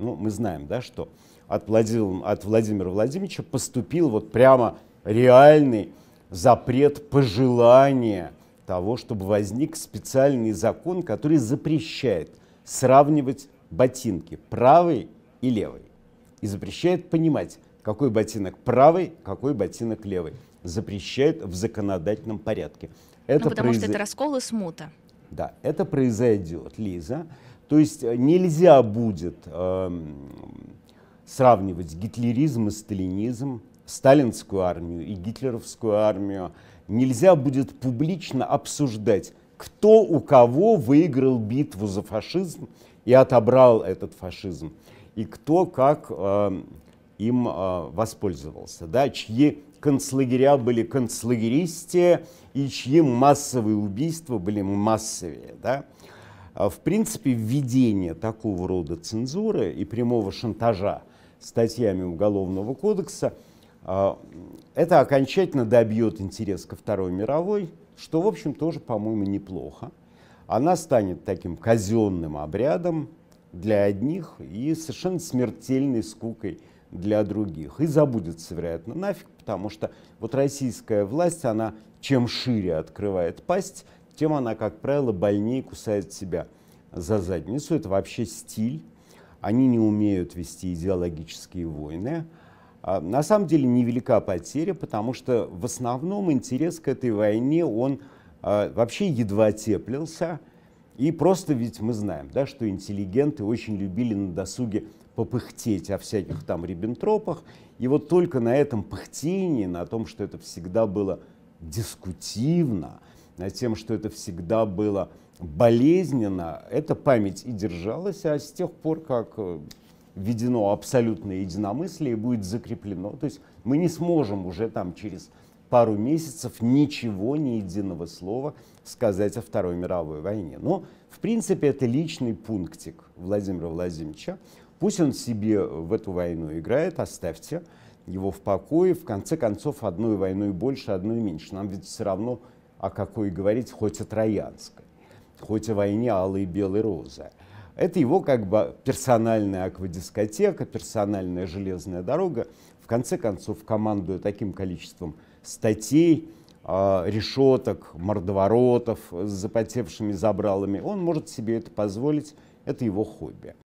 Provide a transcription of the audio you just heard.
ну, мы знаем, да, что от Владимира, от Владимира Владимировича поступил вот прямо реальный запрет, пожелание того, чтобы возник специальный закон, который запрещает сравнивать ботинки правый и левый. И запрещает понимать, какой ботинок правый, какой ботинок левый. Запрещает в законодательном порядке. Это ну, потому произ... что это раскол и смута. Да, это произойдет, Лиза, то есть э, нельзя будет э, сравнивать гитлеризм и сталинизм, сталинскую армию и гитлеровскую армию. Нельзя будет публично обсуждать, кто у кого выиграл битву за фашизм и отобрал этот фашизм, и кто как э, им э, воспользовался, да, чьи концлагеря были концлагеристее и чьи массовые убийства были массовые, Да? А, в принципе, введение такого рода цензуры и прямого шантажа статьями Уголовного кодекса а, это окончательно добьет интерес ко Второй мировой, что, в общем, тоже, по-моему, неплохо. Она станет таким казенным обрядом для одних и совершенно смертельной скукой для других. И забудется, вероятно, нафиг, потому что вот российская власть, она чем шире открывает пасть, тем она, как правило, больнее кусает себя за задницу. Это вообще стиль. Они не умеют вести идеологические войны. А, на самом деле невелика потеря, потому что в основном интерес к этой войне, он а, вообще едва теплился. И просто ведь мы знаем, да, что интеллигенты очень любили на досуге попыхтеть о всяких там Риббентропах. И вот только на этом пыхтении, на том, что это всегда было дискутивно, тем, что это всегда было болезненно, эта память и держалась, а с тех пор, как э, введено абсолютное единомыслие, будет закреплено. То есть мы не сможем уже там через пару месяцев ничего, ни единого слова сказать о Второй мировой войне. Но, в принципе, это личный пунктик Владимира Владимировича. Пусть он себе в эту войну играет, оставьте его в покое. В конце концов, одной войной больше, одной меньше. Нам ведь все равно о какой говорить, хоть о Троянской, хоть о войне Алой и Белой Розы. Это его как бы персональная аквадискотека, персональная железная дорога. В конце концов, командуя таким количеством статей, а, решеток, мордоворотов с запотевшими забралами, он может себе это позволить, это его хобби.